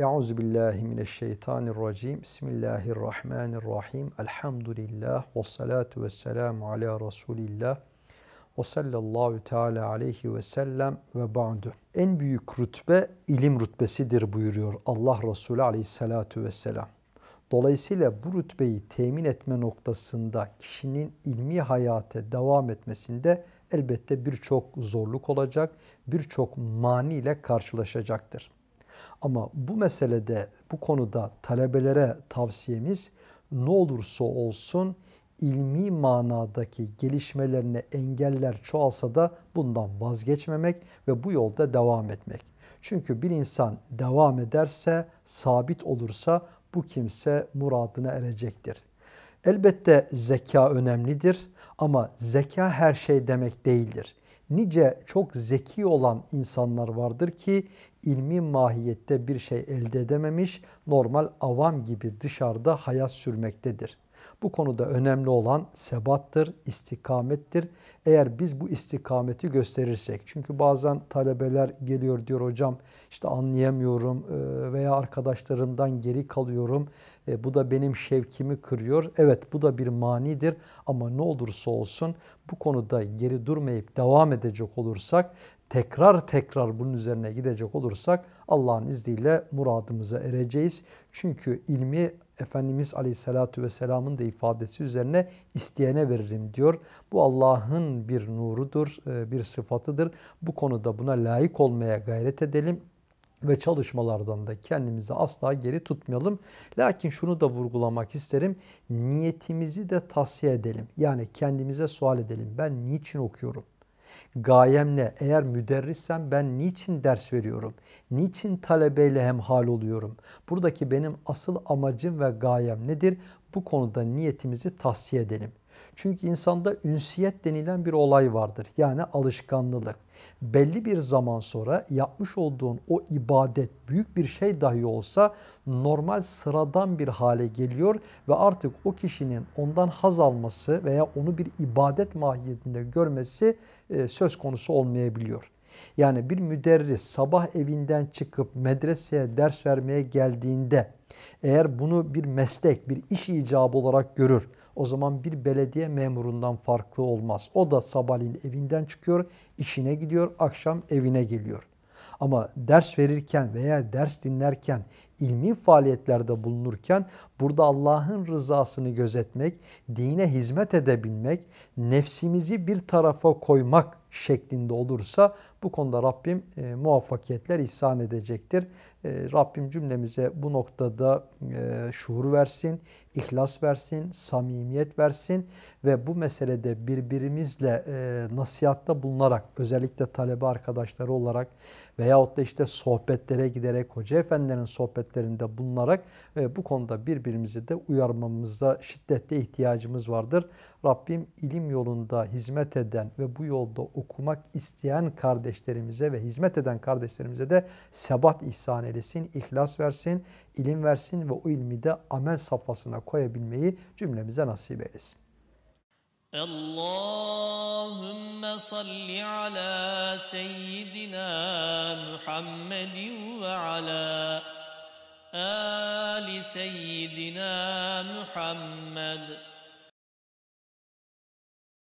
Euzu billahi mineşşeytanirracim. Bismillahirrahmanirrahim. Elhamdülillah ve salatu vesselamu ala Resulillah. Ve sallallahu teala aleyhi ve sellem ve ba'du. En büyük rütbe ilim rütbesidir buyuruyor Allah Resulü aleyhissalatu vesselam. Dolayısıyla bu rütbeyi temin etme noktasında kişinin ilmi hayata devam etmesinde elbette birçok zorluk olacak, birçok maniyle karşılaşacaktır. Ama bu meselede, bu konuda talebelere tavsiyemiz ne olursa olsun ilmi manadaki gelişmelerine engeller çoğalsa da bundan vazgeçmemek ve bu yolda devam etmek. Çünkü bir insan devam ederse, sabit olursa bu kimse muradına erecektir. Elbette zeka önemlidir ama zeka her şey demek değildir nice çok zeki olan insanlar vardır ki ilmi mahiyette bir şey elde edememiş, normal avam gibi dışarıda hayat sürmektedir. Bu konuda önemli olan sebattır, istikamettir. Eğer biz bu istikameti gösterirsek, çünkü bazen talebeler geliyor diyor hocam işte anlayamıyorum veya arkadaşlarımdan geri kalıyorum, bu da benim şevkimi kırıyor. Evet bu da bir manidir ama ne olursa olsun bu konuda geri durmayıp devam edecek olursak tekrar tekrar bunun üzerine gidecek olursak Allah'ın izniyle muradımıza ereceğiz. Çünkü ilmi Efendimiz Aleyhisselatü Vesselam'ın da ifadesi üzerine isteyene veririm diyor. Bu Allah'ın bir nurudur, e, bir sıfatıdır. Bu konuda buna layık olmaya gayret edelim ve çalışmalardan da kendimizi asla geri tutmayalım. Lakin şunu da vurgulamak isterim. Niyetimizi de tavsiye edelim. Yani kendimize sual edelim. Ben niçin okuyorum? Gayem ne? Eğer müderrissem ben niçin ders veriyorum? Niçin talebeyle hemhal oluyorum? Buradaki benim asıl amacım ve gayem nedir? Bu konuda niyetimizi tahsiye edelim. Çünkü insanda ünsiyet denilen bir olay vardır. Yani alışkanlılık. Belli bir zaman sonra yapmış olduğun o ibadet büyük bir şey dahi olsa normal sıradan bir hale geliyor ve artık o kişinin ondan haz alması veya onu bir ibadet mahiyetinde görmesi e, söz konusu olmayabiliyor. Yani bir müderris sabah evinden çıkıp medreseye ders vermeye geldiğinde eğer bunu bir meslek, bir iş icabı olarak görür o zaman bir belediye memurundan farklı olmaz. O da sabahleyin evinden çıkıyor, işine gidiyor, akşam evine geliyor. Ama ders verirken veya ders dinlerken, ilmi faaliyetlerde bulunurken burada Allah'ın rızasını gözetmek, dine hizmet edebilmek, nefsimizi bir tarafa koymak şeklinde olursa bu konuda Rabbim e, muvaffakiyetler ihsan edecektir. E, Rabbim cümlemize bu noktada e, şuur versin, ihlas versin, samimiyet versin ve bu meselede birbirimizle e, nasihatta bulunarak özellikle talebe arkadaşları olarak veyahut da işte sohbetlere giderek hoca efendilerin sohbetlerinde bulunarak e, bu konuda birbirimizi de uyarmamızda şiddetle ihtiyacımız vardır. Rabbim ilim yolunda hizmet eden ve bu yolda okumak isteyen kardeşlerimize ve hizmet eden kardeşlerimize de sebat ihsan eylesin, ihlas versin, ilim versin ve o ilmi de amel safhasına koyabilmeyi cümlemize nasip eylesin. اللهم صل على سيدنا محمد وعلى آل سيدنا محمد